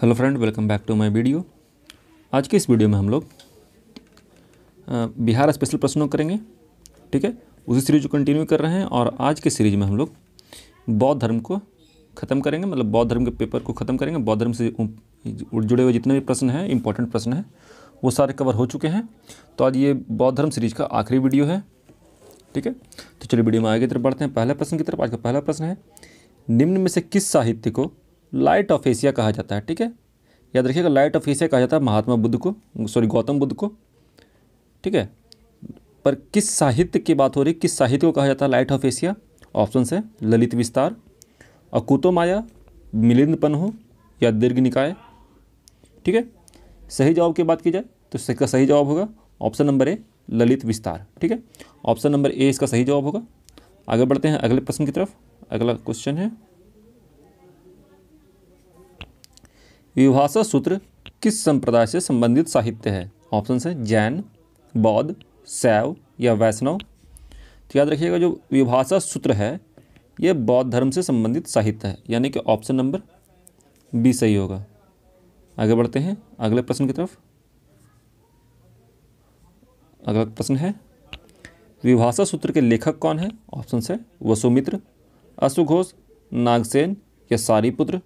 hello friend welcome back to my video आज के इस वीडियो में हम लोग बिहार स्पेशल प्रश्नों करेंगे ठीक है उसी सीरीज को कंटिन्यू कर रहे हैं और आज के सीरीज में हम लोग बौद्ध धर्म को ख़त्म करेंगे मतलब बौद्ध धर्म के पेपर को ख़त्म करेंगे बौद्ध धर्म से जुड़े हुए जितने भी प्रश्न हैं इंपॉर्टेंट प्रश्न हैं वो सारे कवर हो चुके हैं तो आज ये बौद्ध धर्म सीरीज का आखिरी वीडियो है ठीक है तो चलिए वीडियो में आगे की तरफ बढ़ते हैं पहला प्रश्न की तरफ आज का पहला प्रश्न है निम्न में से किस साहित्य को लाइट ऑफ एशिया कहा जाता है ठीक है याद रखिएगा लाइट ऑफ एशिया कहा जाता है महात्मा बुद्ध को सॉरी गौतम बुद्ध को ठीक है पर किस साहित्य की बात हो रही किस साहित्य को कहा जाता है लाइट ऑफ एशिया ऑप्शन है ललित विस्तार अकूतो माया मिलिंद पन्हो या दीर्घ निकाय ठीक है सही जवाब की बात की जाए तो इसका सही जवाब होगा ऑप्शन नंबर ए ललित विस्तार ठीक है ऑप्शन नंबर ए इसका सही जवाब होगा आगे बढ़ते हैं अगले प्रश्न की तरफ अगला क्वेश्चन है विभाषा सूत्र किस संप्रदाय से संबंधित साहित्य है ऑप्शन है जैन बौद्ध शैव या वैष्णव तो याद रखिएगा जो विभाषा सूत्र है यह बौद्ध धर्म से संबंधित साहित्य है यानी कि ऑप्शन नंबर बी सही होगा आगे बढ़ते हैं अगले प्रश्न की तरफ अगला प्रश्न है विभाषा सूत्र के लेखक कौन है ऑप्शन है वसुमित्र अशुघोष नागसेन या सारीपुत्र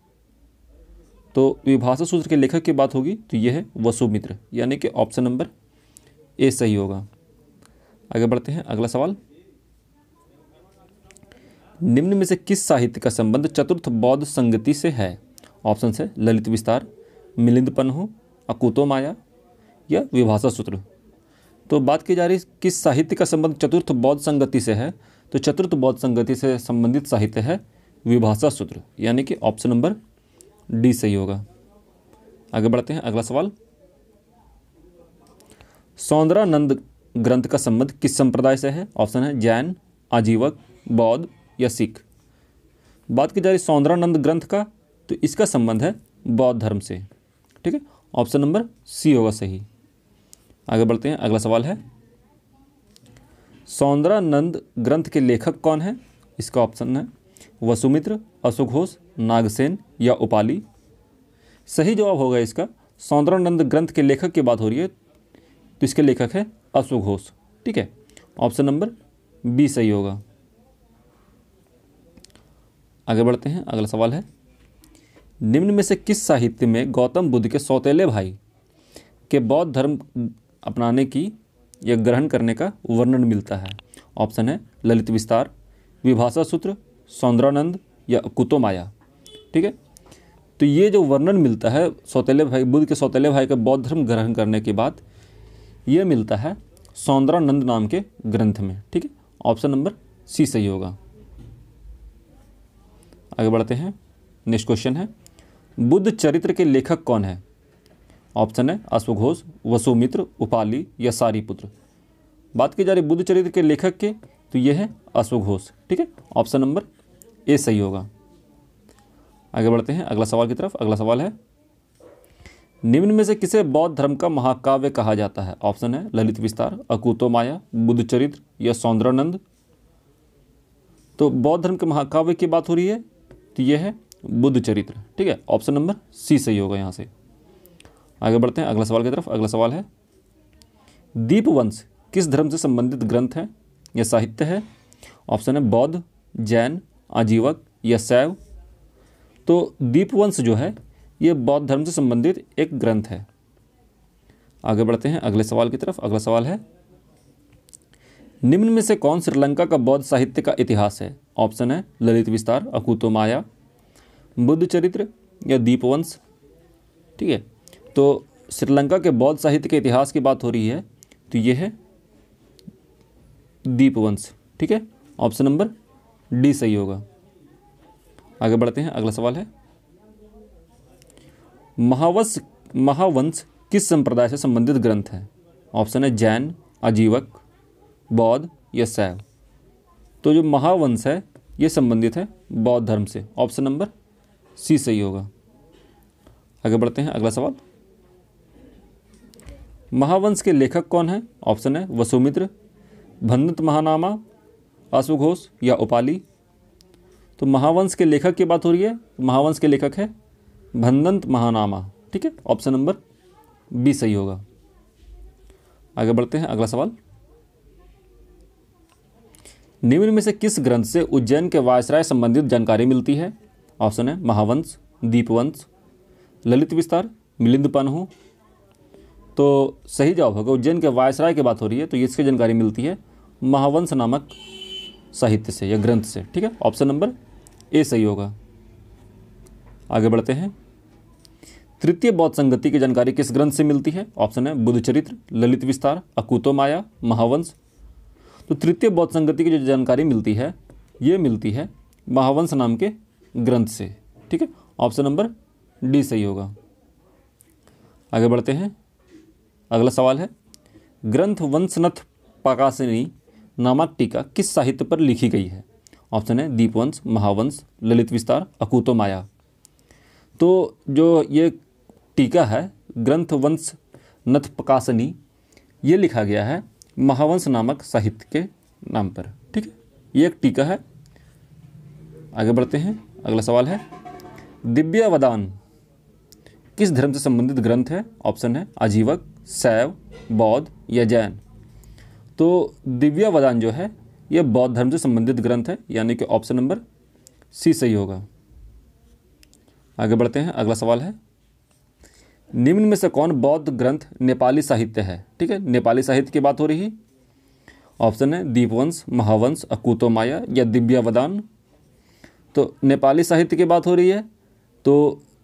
तो विभाषा सूत्र के लेखक की बात होगी तो यह है वसुमित्र यानी कि ऑप्शन नंबर ए सही होगा आगे बढ़ते हैं अगला सवाल निम्न में से किस साहित्य का संबंध चतुर्थ बौद्ध संगति से है ऑप्शन है ललित विस्तार मिलिंद हो अकुतो माया या विभाषा सूत्र तो बात की जा रही किस साहित्य का संबंध चतुर्थ बौद्ध संगति से है तो चतुर्थ बौद्ध संगति से संबंधित साहित्य है विभाषा सूत्र यानी कि ऑप्शन नंबर डी सही होगा आगे बढ़ते हैं अगला सवाल सौंदरानंद ग्रंथ का संबंध किस संप्रदाय से है ऑप्शन है जैन आजीवक बौद्ध या सिख बात की जा रही सौंदरानंद ग्रंथ का तो इसका संबंध है बौद्ध धर्म से ठीक है ऑप्शन नंबर सी होगा सही आगे बढ़ते हैं अगला सवाल है सौंदरानंद ग्रंथ के लेखक कौन है इसका ऑप्शन है वसुमित्र अशोक घोष नागसेन या उपाली सही जवाब होगा इसका सौंदरानंद ग्रंथ के लेखक की बात हो रही है तो इसके लेखक है अश्वघोष घोष ठीक है ऑप्शन नंबर बी सही होगा आगे बढ़ते हैं अगला सवाल है निम्न में से किस साहित्य में गौतम बुद्ध के सौतेले भाई के बौद्ध धर्म अपनाने की या ग्रहण करने का वर्णन मिलता है ऑप्शन है ललित विस्तार विभाषा सूत्र सौंदरानंद या कुतो माया ठीक है तो ये जो वर्णन मिलता है सौतेले भाई बुद्ध के सौतेले भाई का बौद्ध धर्म ग्रहण करने के बाद ये मिलता है सौंदरानंद नाम के ग्रंथ में ठीक है ऑप्शन नंबर सी सही होगा आगे बढ़ते हैं नेक्स्ट क्वेश्चन है बुद्ध चरित्र के लेखक कौन है ऑप्शन है अश्वघोष वसुमित्र उपाली या सारीपुत्र बात की जा रही बुद्ध चरित्र के लेखक के तो ये है अश्वघोष ठीक है ऑप्शन नंबर ए सही होगा आगे बढ़ते हैं अगला सवाल की तरफ अगला सवाल है निम्न में से किसे बौद्ध धर्म का महाकाव्य कहा जाता है ऑप्शन है ललित विस्तार अकूतो माया बुद्ध चरित्र या सौंदरानंद तो बौद्ध धर्म के महाकाव्य की बात हो रही है तो यह है बुद्ध चरित्र ठीक है ऑप्शन नंबर सी सही होगा यहाँ से आगे बढ़ते हैं अगला सवाल की तरफ अगला सवाल है दीपवंश किस धर्म से संबंधित ग्रंथ है या साहित्य है ऑप्शन है बौद्ध जैन आजीवक या शैव तो दीपवंश जो है ये बौद्ध धर्म से संबंधित एक ग्रंथ है आगे बढ़ते हैं अगले सवाल की तरफ अगला सवाल है निम्न में से कौन श्रीलंका का बौद्ध साहित्य का इतिहास है ऑप्शन है ललित विस्तार अकूतो माया बुद्ध चरित्र या दीपवंश ठीक है तो श्रीलंका के बौद्ध साहित्य के इतिहास की बात हो रही है तो ये है दीपवंश ठीक है ऑप्शन नंबर डी सही होगा आगे बढ़ते हैं अगला सवाल है महावंश महावंश किस संप्रदाय से संबंधित ग्रंथ है ऑप्शन है जैन आजीवक बौद्ध या शैव तो जो महावंश है ये संबंधित है बौद्ध धर्म से ऑप्शन नंबर सी सही होगा आगे बढ़ते हैं अगला सवाल महावंश के लेखक कौन है ऑप्शन है वसुमित्र भंडत महानामा अश्वघोष या उपाली तो महावंश के लेखक की बात हो रही है तो महावंश के लेखक है भंदंत महानामा ठीक है ऑप्शन नंबर बी सही होगा आगे बढ़ते हैं अगला सवाल निम्न में से किस ग्रंथ से उज्जैन के वायसराय संबंधित जानकारी मिलती है ऑप्शन है महावंश दीपवंश ललित विस्तार मिलिंद पानहू तो सही जवाब होगा उज्जैन के वायसराय की बात हो रही है तो इसकी जानकारी मिलती है महावंश नामक साहित्य से या ग्रंथ से ठीक है ऑप्शन नंबर ए सही होगा आगे बढ़ते हैं तृतीय बौद्ध संगति की जानकारी किस ग्रंथ से मिलती है ऑप्शन है बुद्ध चरित्र ललित विस्तार अकूतो माया महावंश तो तृतीय बौद्ध संगति की जो जानकारी मिलती है ये मिलती है महावंश नाम के ग्रंथ से ठीक है ऑप्शन नंबर डी सही होगा आगे बढ़ते हैं अगला सवाल है ग्रंथ वंशनथ पाकाशनी नामक टीका किस साहित्य पर लिखी गई है ऑप्शन है दीपवंश महावंश ललित विस्तार अकूतो माया तो जो ये टीका है ग्रंथवंश नथ प्रकाशनी ये लिखा गया है महावंश नामक साहित्य के नाम पर ठीक है ये एक टीका है आगे बढ़ते हैं अगला सवाल है दिव्यावदान किस धर्म से संबंधित ग्रंथ है ऑप्शन है आजीवक शैव बौद्ध या जैन तो दिव्यावदान जो है यह बौद्ध धर्म से संबंधित ग्रंथ है यानी कि ऑप्शन नंबर सी सही होगा आगे बढ़ते हैं अगला सवाल है निम्न में से कौन बौद्ध ग्रंथ नेपाली साहित्य है ठीक है नेपाली साहित्य की बात हो रही है ऑप्शन है दीपवंश महावंश अकूतो माया या दिव्यावदान तो नेपाली साहित्य की बात हो रही है तो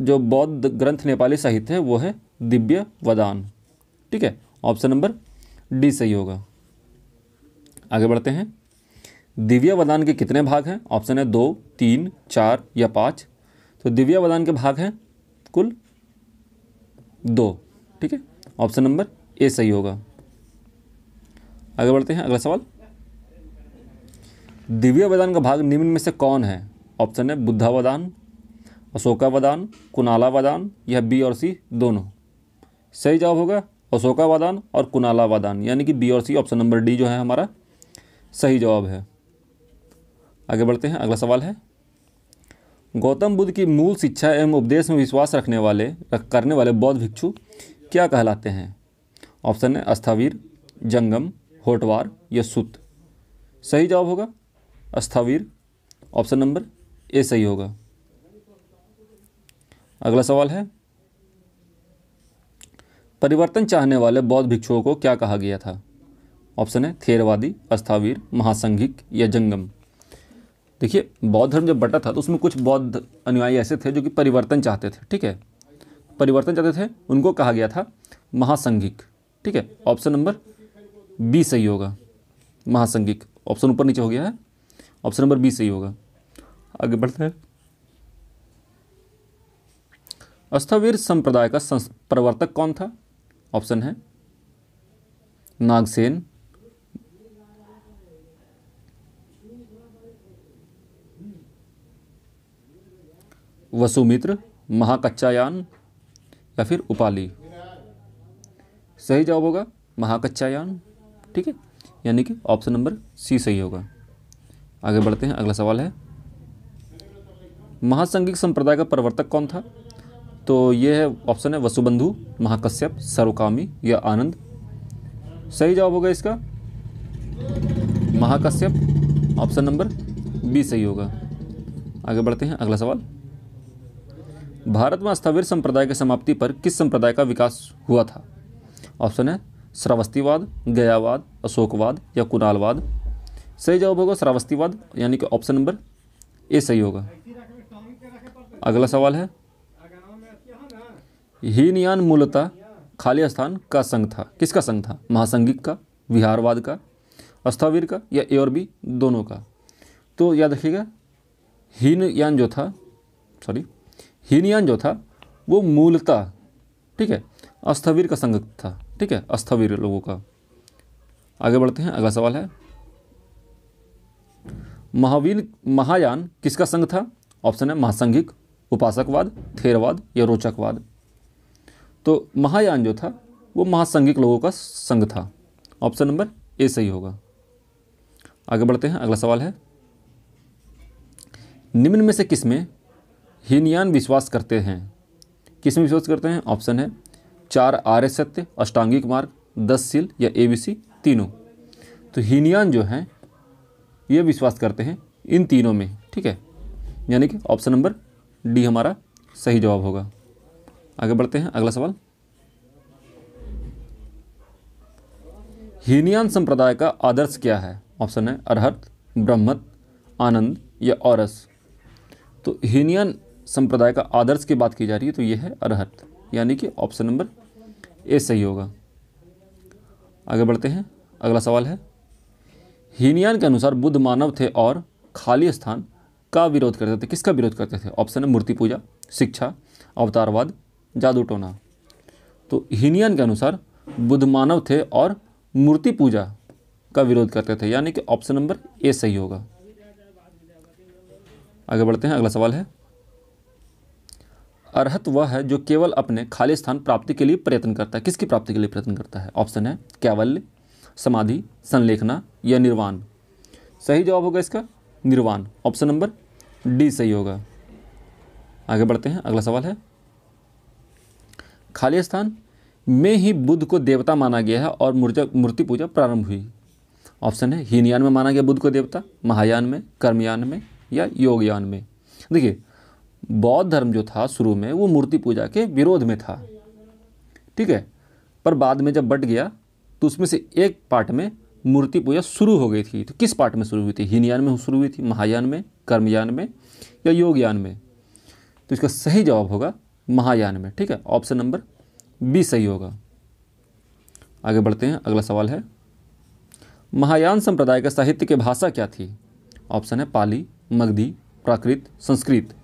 जो बौद्ध ग्रंथ नेपाली साहित्य है वो है दिव्य वदान ठीक है ऑप्शन नंबर डी सही होगा आगे बढ़ते हैं वदान के कितने भाग हैं ऑप्शन है दो तीन चार या पाँच तो वदान के भाग हैं कुल दो ठीक है ऑप्शन नंबर ए सही होगा आगे बढ़ते हैं अगला सवाल वदान का भाग निम्न में से कौन है ऑप्शन है बुद्धावदान कुनाला वदान या बी और सी दोनों सही जवाब होगा अशोका वदान और कुनाला वदान यानी कि बी और सी ऑप्शन नंबर डी जो है हमारा सही जवाब है आगे बढ़ते हैं अगला सवाल है गौतम बुद्ध की मूल शिक्षा एवं उपदेश में विश्वास रखने वाले करने वाले बौद्ध भिक्षु क्या कहलाते हैं ऑप्शन है अस्थावीर जंगम होटवार या सुत सही जवाब होगा अस्थावीर ऑप्शन नंबर ए सही होगा अगला सवाल है परिवर्तन चाहने वाले बौद्ध भिक्षुओं को क्या कहा गया था ऑप्शन है थेरवादी अस्थावीर महासंघिक या जंगम देखिए बौद्ध धर्म जब बटा था तो उसमें कुछ बौद्ध अनुयायी ऐसे थे जो कि परिवर्तन चाहते थे ठीक है परिवर्तन चाहते थे उनको कहा गया था महासंघिक ठीक है ऑप्शन नंबर बी सही होगा महासंघिक ऑप्शन ऊपर नीचे हो गया है ऑप्शन नंबर बी सही होगा आगे बढ़ते हैं अस्थावीर संप्रदाय का प्रवर्तक कौन था ऑप्शन है नागसेन वसुमित्र महाकच्चायान या फिर उपाली सही जवाब होगा महाकच्चायान ठीक है यानी कि ऑप्शन नंबर सी सही होगा आगे बढ़ते हैं अगला सवाल है महासंगिक संप्रदाय का प्रवर्तक कौन था तो ये है ऑप्शन है वसुबंधु महाकश्यप सर्वकामी या आनंद सही जवाब होगा इसका महाकश्यप ऑप्शन नंबर बी सही होगा आगे बढ़ते हैं अगला सवाल भारत में अस्थावीर संप्रदाय की समाप्ति पर किस संप्रदाय का विकास हुआ था ऑप्शन है श्रावस्तीवाद गयावाद अशोकवाद या कुणालवाद सही जवाब होगा श्रावस्तीवाद यानी कि ऑप्शन नंबर ए सही होगा अगला सवाल है हीनयान मूलतः खाली स्थान का संघ था किसका संघ था महासंघिक का विहारवाद का अस्थावीर का या ए और बी दोनों का तो याद रखिएगा हीनयान जो था सॉरी हीनयान जो था वो मूलतः ठीक है अस्थवीर का संगत था ठीक है अस्थवीर लोगों का आगे बढ़ते हैं अगला सवाल है महावीर महायान किसका संघ था ऑप्शन है महासंघिक उपासकवाद थेरवाद या रोचकवाद तो महायान जो था वो महासंघिक लोगों का संघ था ऑप्शन नंबर ए सही होगा आगे बढ़ते हैं अगला सवाल है निम्न में से किसमें हीनयान विश्वास करते हैं किस में विश्वास करते हैं ऑप्शन है चार आर्य सत्य अष्टांगिक मार्ग दस सील या ए बी सी तीनों तो हीनयान जो हैं ये विश्वास करते हैं इन तीनों में ठीक है यानी कि ऑप्शन नंबर डी हमारा सही जवाब होगा आगे बढ़ते हैं अगला सवाल हीनयान संप्रदाय का आदर्श क्या है ऑप्शन है अरहत ब्रह्मत आनंद या औरस तो हीनयान संप्रदाय का आदर्श की बात की जा रही है तो यह है अरहत यानी कि ऑप्शन नंबर ए सही होगा आगे बढ़ते हैं अगला सवाल है हीनियान के अनुसार बुद्ध मानव थे और खाली स्थान का विरोध करते थे किसका विरोध करते थे ऑप्शन है मूर्ति पूजा शिक्षा अवतारवाद जादू टोना तो हीनियान के अनुसार बुद्ध मानव थे और मूर्ति पूजा का विरोध करते थे यानी कि ऑप्शन नंबर ए सही होगा आगे बढ़ते हैं अगला सवाल है अर्हत वह है जो केवल अपने खाली स्थान प्राप्ति के लिए प्रयत्न करता है किसकी प्राप्ति के लिए प्रयत्न करता है ऑप्शन है कैवल्य समाधि संलेखना या निर्वाण सही जवाब होगा इसका निर्वाण ऑप्शन नंबर डी सही होगा आगे बढ़ते हैं अगला सवाल है खाली स्थान में ही बुद्ध को देवता माना गया है और मूर्जा मूर्ति पूजा प्रारंभ हुई ऑप्शन है हीनयान में माना गया बुद्ध को देवता महायान में कर्मयान में या योगयान में देखिए बौद्ध धर्म जो था शुरू में वो मूर्ति पूजा के विरोध में था ठीक है पर बाद में जब बट गया तो उसमें से एक पार्ट में मूर्ति पूजा शुरू हो गई थी तो किस पार्ट में शुरू हुई थी हीनयान में शुरू हुई थी महायान में कर्मयान में या योगयान में तो इसका सही जवाब होगा महायान में ठीक है ऑप्शन नंबर बी सही होगा आगे बढ़ते हैं अगला सवाल है महायान संप्रदाय का साहित्य की भाषा क्या थी ऑप्शन है पाली मगधी प्राकृत संस्कृत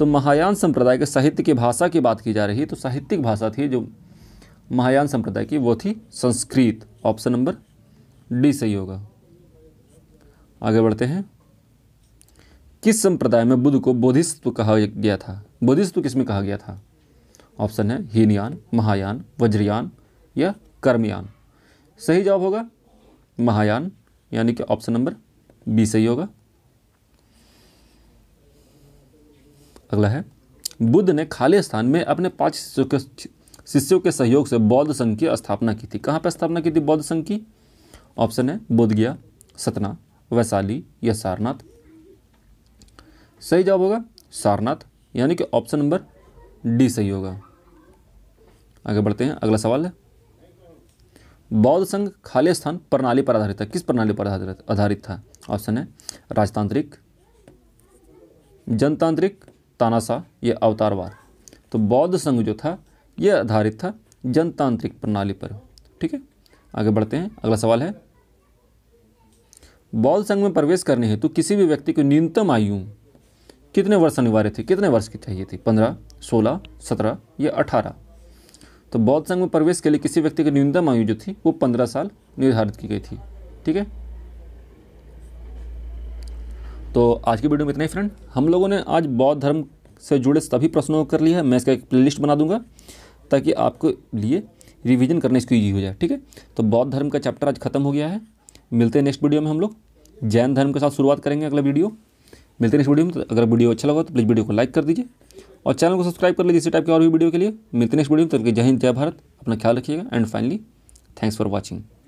तो महायान संप्रदाय के साहित्य की भाषा की बात की जा रही तो साहित्यिक भाषा थी जो महायान संप्रदाय की वो थी संस्कृत ऑप्शन नंबर डी सही होगा आगे बढ़ते हैं किस संप्रदाय में बुद्ध को बोधिस्त्व कहा गया था बोधिस्त्व किस में कहा गया था ऑप्शन है हीनयान महायान वज्रयान या कर्मयान सही जवाब होगा महायान यानी कि ऑप्शन नंबर बी सही होगा अगला है बुद्ध ने खाली स्थान में अपने पांच शिष्यों के शिष्यों के सहयोग से बौद्ध संघ की स्थापना की थी कहाँ पर स्थापना की थी बौद्ध संघ की ऑप्शन है बोध गया सतना वैशाली या सारनाथ सही जवाब होगा सारनाथ यानी कि ऑप्शन नंबर डी सही होगा आगे बढ़ते हैं अगला सवाल है बौद्ध संघ खाली स्थान प्रणाली पर आधारित था किस प्रणाली पर आधारित आधारित था ऑप्शन है राजतांत्रिक जनतांत्रिक तानाशाह या अवतारवाद तो बौद्ध संघ जो था यह आधारित था जनतांत्रिक प्रणाली पर ठीक है आगे बढ़ते हैं अगला सवाल है बौद्ध संघ में प्रवेश करने हेतु तो किसी भी व्यक्ति को न्यूनतम आयु कितने वर्ष अनिवार्य थे कितने वर्ष की चाहिए थी पंद्रह सोलह सत्रह या अठारह तो बौद्ध संघ में प्रवेश के लिए किसी व्यक्ति की न्यूनतम आयु जो थी वो पंद्रह साल निर्धारित की गई थी ठीक है तो आज की वीडियो में इतना ही फ्रेंड हम लोगों ने आज बौद्ध धर्म से जुड़े सभी प्रश्नों कर लिया है मैं इसका एक प्लेलिस्ट बना दूंगा ताकि आपको लिए रिवीजन करने इसको ईजी हो जाए ठीक है तो बौद्ध धर्म का चैप्टर आज खत्म हो गया है मिलते हैं नेक्स्ट वीडियो में हम लोग जैन धर्म के साथ शुरुआत करेंगे अगला वीडियो मिलते हैं नेक्स्ट वीडियो में तो अगर वीडियो अच्छा लगा तो प्लीज़ वीडियो को लाइक कर दीजिए और चैनल को सब्सक्राइब कर लीजिए इसी टाइप के और भी वीडियो के लिए मिलते हैं नेक्स्ट वीडियो में तो जय हिंद जय भारत अपना ख्याल रखिएगा and finally thanks for watching